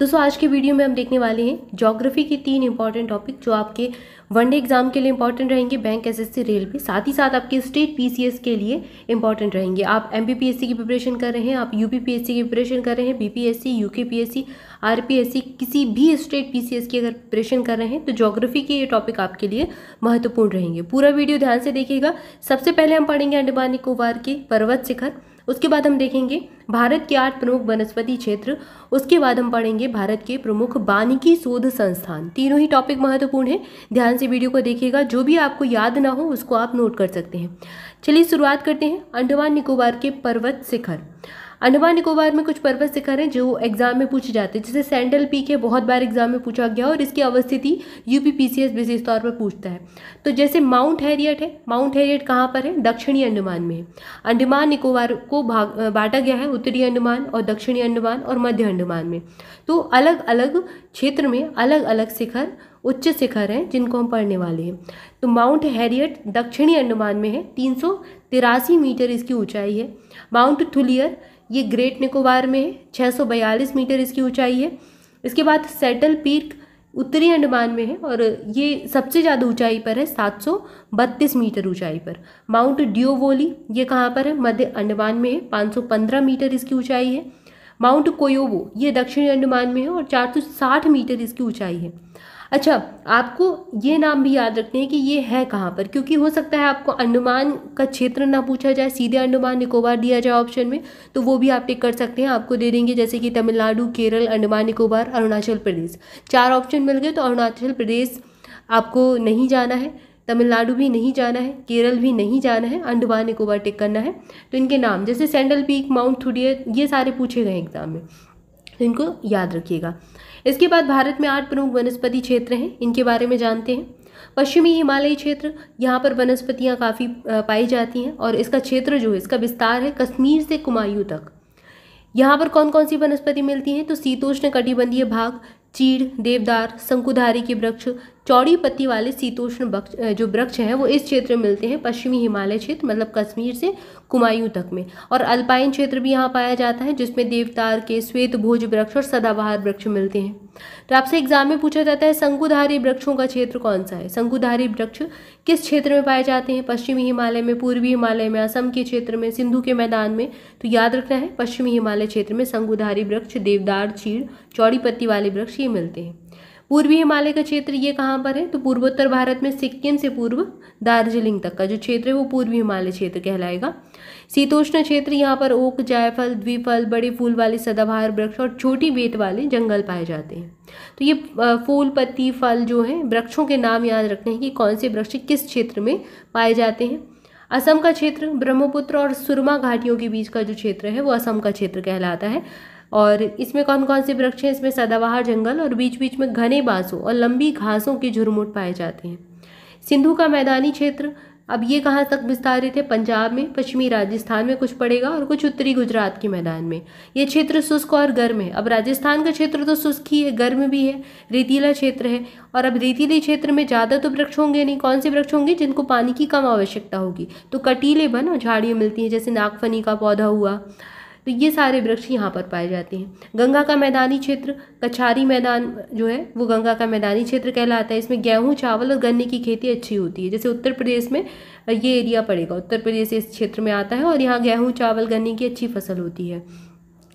दोस्तों आज के वीडियो में हम देखने वाले हैं जोग्राफी के तीन इंपॉर्टेंट टॉपिक जो आपके वनडे एग्जाम के लिए इंपॉर्टेंट रहेंगे बैंक एसएससी रेलवे साथ ही साथ आपके स्टेट पीसीएस के लिए इंपॉर्टेंट रहेंगे आप एमबीपीएससी की प्रिपरेशन कर रहे हैं आप यूपीपीएससी की प्रिपरेशन कर रहे हैं बीपीएससी यूकेपीएससी आरपीएससी किसी भी स्टेट पीसीएस की अगर प्रिपरेशन कर रहे हैं तो जोग्राफी के ये टॉपिक आपके लिए महत्वपूर्ण रहेंगे पूरा वीडियो ध्यान से देखिएगा सबसे पहले हम पढ़ेंगे अंडमान निकोबार के पर्वत शिखर उसके बाद हम देखेंगे भारत के आठ प्रमुख वनस्पति क्षेत्र उसके बाद हम पढ़ेंगे भारत के प्रमुख वानिकी शोध संस्थान तीनों ही टॉपिक महत्वपूर्ण है ध्यान से वीडियो को देखिएगा जो भी आपको याद ना हो उसको आप नोट कर सकते हैं चलिए शुरुआत करते हैं अंडमान निकोबार के पर्वत शिखर अंडमान निकोबार में कुछ पर्वत शिखर हैं जो एग्जाम में पूछे जाते हैं जैसे सैंडल पीक है बहुत बार एग्जाम में पूछा गया और इसकी अवस्थिति यूपी पीसीएस विशेष तौर पर पूछता है तो जैसे माउंट हैरियट है माउंट हैरियट कहाँ पर है दक्षिणी अंडमान में है अंडमान निकोबार को भाग बांटा गया है उत्तरी अंडमान और दक्षिणी अंडमान और मध्य अंडमान में तो अलग अलग क्षेत्र में अलग अलग शिखर उच्च शिखर हैं जिनको हम पढ़ने वाले हैं तो माउंट हैरियट दक्षिणी अंडमान में है तीन मीटर इसकी ऊंचाई है माउंट थुलियर ये ग्रेट निकोबार में है 642 मीटर इसकी ऊंचाई है इसके बाद सेटल पीक उत्तरी अंडमान में है और ये सबसे ज़्यादा ऊंचाई पर है 732 मीटर ऊंचाई पर माउंट डियोवोली ये कहाँ पर है मध्य अंडमान में है 515 मीटर इसकी ऊंचाई है माउंट कोयोवो ये दक्षिणी अंडमान में है और 460 मीटर इसकी ऊंचाई है अच्छा आपको ये नाम भी याद रखने हैं कि ये है कहाँ पर क्योंकि हो सकता है आपको अंडमान का क्षेत्र ना पूछा जाए सीधे अंडमान निकोबार दिया जाए ऑप्शन में तो वो भी आप टिक कर सकते हैं आपको दे देंगे जैसे कि तमिलनाडु केरल अंडमान निकोबार अरुणाचल प्रदेश चार ऑप्शन मिल गए तो अरुणाचल प्रदेश आपको नहीं जाना है तमिलनाडु भी नहीं जाना है केरल भी नहीं जाना है अंडमान निकोबार टिक करना है तो इनके नाम जैसे सैंडल पीक माउंट थुडियर ये सारे पूछे गए एग्ज़ाम में तो इनको याद रखिएगा इसके बाद भारत में आठ प्रमुख वनस्पति क्षेत्र हैं इनके बारे में जानते हैं पश्चिमी हिमालयी क्षेत्र यहाँ पर वनस्पतियाँ काफ़ी पाई जाती हैं और इसका क्षेत्र जो है इसका विस्तार है कश्मीर से कुमायूं तक यहाँ पर कौन कौन सी वनस्पति मिलती हैं तो शीतोष्ण कटिबंधीय भाग चीड़ देवदार शंकुधारी के वृक्ष चौड़ी पत्ती वाले शीतोष्ण जो वृक्ष हैं वो इस क्षेत्र में मिलते हैं पश्चिमी हिमालय क्षेत्र मतलब कश्मीर से कुमायूं तक में और अल्पाइन क्षेत्र भी यहाँ पाया जाता है जिसमें देवदार के श्वेत भोज वृक्ष और सदाबहार वृक्ष मिलते हैं तो आपसे एग्जाम में पूछा जाता है शंकुधारी वृक्षों का क्षेत्र कौन सा है शंकुधारी वृक्ष किस क्षेत्र में पाए जाते हैं पश्चिमी हिमालय में पूर्वी हिमालय में असम के क्षेत्र में सिंधु के मैदान में तो याद रखना है पश्चिमी हिमालय क्षेत्र में शंकुधारी वृक्ष देवदार चीड़ चौड़ी पत्ती वाले वृक्ष ये मिलते हैं पूर्वी हिमालय का क्षेत्र ये कहाँ पर है तो पूर्वोत्तर भारत में सिक्किम से पूर्व दार्जिलिंग तक का जो क्षेत्र है वो पूर्वी हिमालय क्षेत्र कहलाएगा शीतोष्ण क्षेत्र यहाँ पर ओक जायफल द्विफल बड़े फूल वाले सदाबहार वृक्ष और छोटी बेट वाले जंगल पाए जाते हैं तो ये फूल पत्ती फल जो है वृक्षों के नाम याद रखने हैं कि कौन से वृक्ष किस क्षेत्र में पाए जाते हैं असम का क्षेत्र ब्रह्मपुत्र और सुरमा घाटियों के बीच का जो क्षेत्र है वो असम का क्षेत्र कहलाता है और इसमें कौन कौन से वृक्ष हैं इसमें सदाबहार जंगल और बीच बीच में घने बांसों और लंबी घासों के झुरमुट पाए जाते हैं सिंधु का मैदानी क्षेत्र अब ये कहाँ तक विस्तारित है पंजाब में पश्चिमी राजस्थान में कुछ पड़ेगा और कुछ उत्तरी गुजरात के मैदान में ये क्षेत्र शुष्क और गर्म है अब राजस्थान का क्षेत्र तो शुष्क ही है गर्म भी है रेतीला क्षेत्र है और अब रेतीले क्षेत्र में ज़्यादा तो वृक्ष होंगे नहीं कौन से वृक्ष होंगे जिनको पानी की कम आवश्यकता होगी तो कटीले वन और झाड़ियाँ मिलती हैं जैसे नागफनी का पौधा हुआ तो ये सारे वृक्ष यहाँ पर पाए जाते हैं गंगा का मैदानी क्षेत्र कछारी मैदान जो है वो गंगा का मैदानी क्षेत्र कहलाता है इसमें गेहूँ चावल और गन्ने की खेती अच्छी होती है जैसे उत्तर प्रदेश में ये एरिया पड़ेगा उत्तर प्रदेश इस क्षेत्र में आता है और यहाँ गेहूँ चावल गन्ने की अच्छी फसल होती है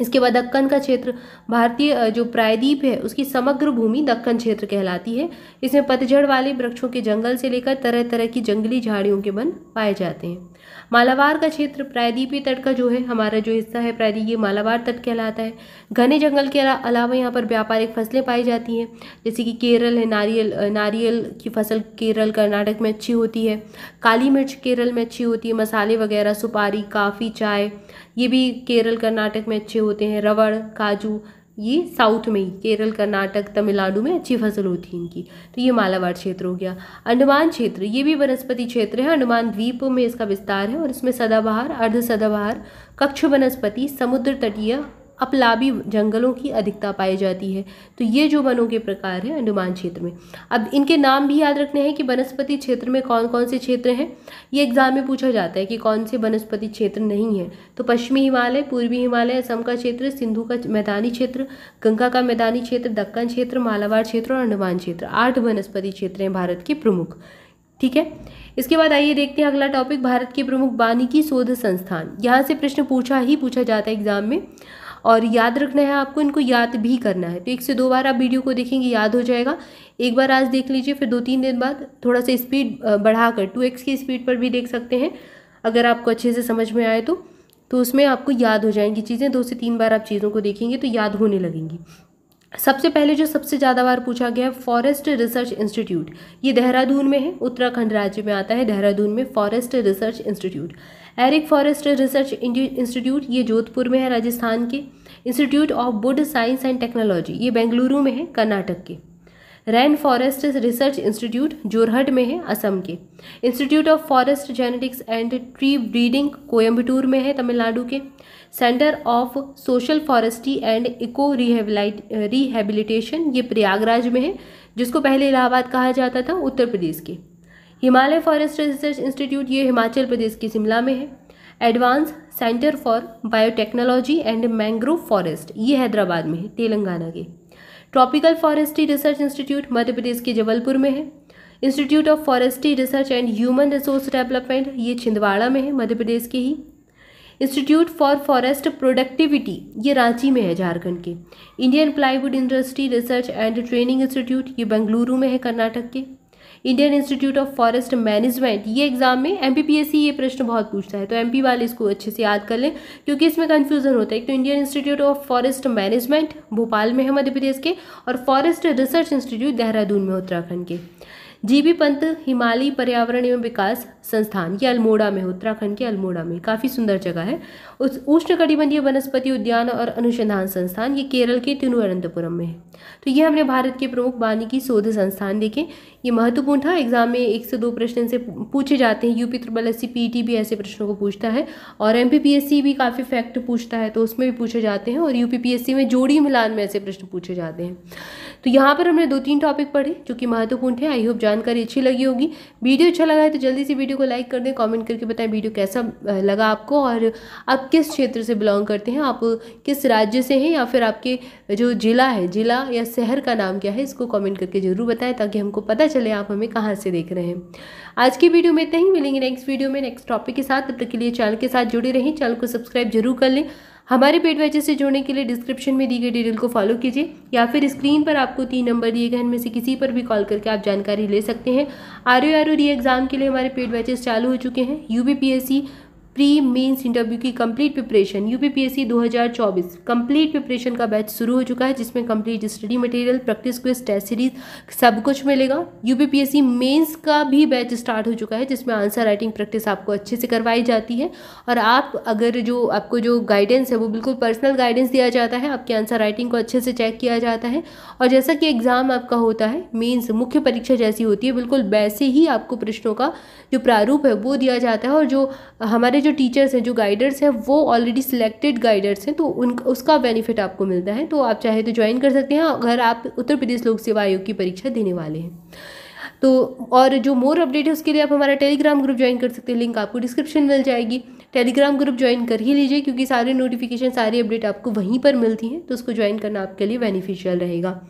इसके बाद दक्कन का क्षेत्र भारतीय जो प्रायद्वीप है उसकी समग्र भूमि दक्कन क्षेत्र कहलाती है इसमें पतझड़ वाले वृक्षों के जंगल से लेकर तरह तरह की जंगली झाड़ियों के वन पाए जाते हैं मालाबार का क्षेत्र प्रायद्वीपीय तट का जो है हमारा जो हिस्सा है प्रायद्वीप ये मालाबार तट कहलाता है घने जंगल के अलावा यहाँ पर व्यापारिक फसलें पाई जाती हैं जैसे कि केरल है नारियल नारियल की फसल केरल कर्नाटक में अच्छी होती है काली मिर्च केरल में अच्छी होती है मसाले वगैरह सुपारी काफ़ी चाय ये भी केरल कर्नाटक में अच्छे होते हैं रबड़ काजू ये साउथ में ही केरल कर्नाटक तमिलनाडु में अच्छी फसल होती है इनकी तो ये मालाबार क्षेत्र हो गया अंडमान क्षेत्र ये भी वनस्पति क्षेत्र है अंडमान द्वीप में इसका विस्तार है और इसमें सदाबहार अर्ध सदाबहार कक्ष वनस्पति समुद्र तटीय अपलाबी जंगलों की अधिकता पाई जाती है तो ये जो वनों के प्रकार हैं अंडमान क्षेत्र में अब इनके नाम भी याद रखने हैं कि वनस्पति क्षेत्र में कौन कौन से क्षेत्र हैं ये एग्जाम में पूछा जाता है कि कौन से वनस्पति क्षेत्र नहीं है तो पश्चिमी हिमालय पूर्वी हिमालय असम का क्षेत्र सिंधु का मैदानी क्षेत्र गंगा का मैदानी क्षेत्र दक्कन क्षेत्र मालाबार क्षेत्र और अंडमान क्षेत्र आठ वनस्पति क्षेत्र हैं भारत के प्रमुख ठीक है इसके बाद आइए देखते हैं अगला टॉपिक भारत के प्रमुख वानिकी शोध संस्थान यहाँ से प्रश्न पूछा ही पूछा जाता है एग्जाम में और याद रखना है आपको इनको याद भी करना है तो एक से दो बार आप वीडियो को देखेंगे याद हो जाएगा एक बार आज देख लीजिए फिर दो तीन दिन बाद थोड़ा सा स्पीड बढ़ाकर टू एक्स की स्पीड पर भी देख सकते हैं अगर आपको अच्छे से समझ में आए तो तो उसमें आपको याद हो जाएंगी चीज़ें दो से तीन बार आप चीज़ों को देखेंगे तो याद होने लगेंगी सबसे पहले जो सबसे ज़्यादा बार पूछा गया है फॉरेस्ट रिसर्च इंस्टीट्यूट ये देहरादून में है उत्तराखंड राज्य में आता है देहरादून में फॉरेस्ट रिसर्च इंस्टीट्यूट एरिक फॉरेस्ट रिसर्च इंस्टीट्यूट ये जोधपुर में है राजस्थान के institute of wood science and technology ये बेंगलुरु में है कर्नाटक के rain forest research institute Jorhat में है असम के institute of forest genetics and tree breeding Coimbatore में है तमिलनाडु के centre of social forestry and eco rehabilitate rehabilitation ये प्रयागराज में है जिसको पहले इलाहाबाद कहा जाता था उत्तर प्रदेश के हिमालय फॉरेस्ट रिसर्च इंस्टीट्यूट ये हिमाचल प्रदेश के शिमला में है advance centre for biotechnology and mangrove forest ये हैदराबाद में है तेलंगाना के tropical forestry research institute Madhya Pradesh के जबलपुर में है institute of forestry research and human resource development ये छिंदवाड़ा में है मध्य प्रदेश के ही इंस्टीट्यूट फॉर फॉरेस्ट प्रोडक्टिविटी ये रांची में है झारखंड के Indian plywood industry research and training institute ये बेंगलुरु में है कर्नाटक के Indian institute of forest management ये एग्जाम में एम ये प्रश्न बहुत पूछता है तो एम वाले इसको अच्छे से याद कर लें क्योंकि इसमें कन्फ्यूजन होता है एक तो Indian institute of forest management Bhopal में है मध्य प्रदेश के और फॉरेस्ट रिसर्च इंस्टीट्यूट देहरादून में उत्तराखंड के जीबी पंत हिमालयी पर्यावरण एवं विकास संस्थान ये अल्मोड़ा में उत्तराखंड के अल्मोड़ा में काफ़ी सुंदर जगह है उस उष्णकटिबंधीय वनस्पति उद्यान और अनुसंधान संस्थान ये केरल के तिरुवनंतपुरम में है तो ये हमने भारत के प्रमुख वानिकी शोध संस्थान देखे ये महत्वपूर्ण था एग्जाम में एक से दो प्रश्न से पूछे जाते हैं यूपी ट्रिपल एस सी भी ऐसे प्रश्नों को पूछता है और एम भी काफ़ी फैक्ट पूछता है तो उसमें भी पूछे जाते हैं और यू में जोड़ी मिलान में ऐसे प्रश्न पूछे जाते हैं तो यहाँ पर हमने दो तीन टॉपिक पढ़े जो कि महत्वपूर्ण थे आई होप जानकारी अच्छी लगी होगी वीडियो अच्छा लगा है तो जल्दी से वीडियो को लाइक कर दें कॉमेंट करके बताएं वीडियो कैसा लगा आपको और आप किस क्षेत्र से बिलोंग करते हैं आप किस राज्य से हैं या फिर आपके जो ज़िला है ज़िला या शहर का नाम क्या है इसको कॉमेंट करके ज़रूर बताएं ताकि हमको पता चले आप हमें कहाँ से देख रहे हैं आज की वीडियो में इतना ही मिलेंगे नेक्स्ट वीडियो में नेक्स्ट टॉपिक के साथ तब तक के लिए चैनल के साथ जुड़े रहें चैनल को सब्सक्राइब जरूर कर लें हमारे पेड बैचेस से जुड़ने के लिए डिस्क्रिप्शन में दी गई डिटेल को फॉलो कीजिए या फिर स्क्रीन पर आपको तीन नंबर दिए गए इनमें से किसी पर भी कॉल करके आप जानकारी ले सकते हैं आर ओ आर ओ री एग्ज़ाम के लिए हमारे पेड बैचेस चालू हो चुके हैं U P P S C pre mains interview की complete preparation UPPSC 2024 complete preparation का बैच शुरू हो चुका है जिसमें complete study material practice quiz test series सब कुछ मिलेगा यूपीपीएससी मेंस का भी बैच स्टार्ट हो चुका है जिसमें आंसर राइटिंग प्रैक्टिस आपको अच्छे से करवाई जाती है और आप अगर जो आपको जो गाइडेंस है वो बिल्कुल पर्सनल गाइडेंस दिया जाता है आपके आंसर राइटिंग को अच्छे से चेक किया जाता है और जैसा कि एग्ज़ाम आपका होता है मेंस मुख्य परीक्षा जैसी होती है बिल्कुल वैसे ही आपको प्रश्नों का जो प्रारूप है वो दिया जाता है और जो हमारे जो जो टीचर्स हैं जो गाइडर्स हैं वो ऑलरेडी सिलेक्टेड गाइडर्स हैं तो उन उसका बेनिफिट आपको मिलता है तो आप चाहे तो ज्वाइन कर सकते हैं अगर आप उत्तर प्रदेश लोक सेवा आयोग की परीक्षा देने वाले हैं तो और जो मोर अपडेट है उसके लिए आप हमारा टेलीग्राम ग्रुप ज्वाइन कर सकते हैं लिंक आपको डिस्क्रिप्शन मिल जाएगी टेलीग्राम ग्रुप ज्वाइन कर ही लीजिए क्योंकि सारे नोटिफिकेशन सारी अपडेट आपको वहीं पर मिलती हैं तो उसको ज्वाइन करना आपके लिए बेनिफिशियल रहेगा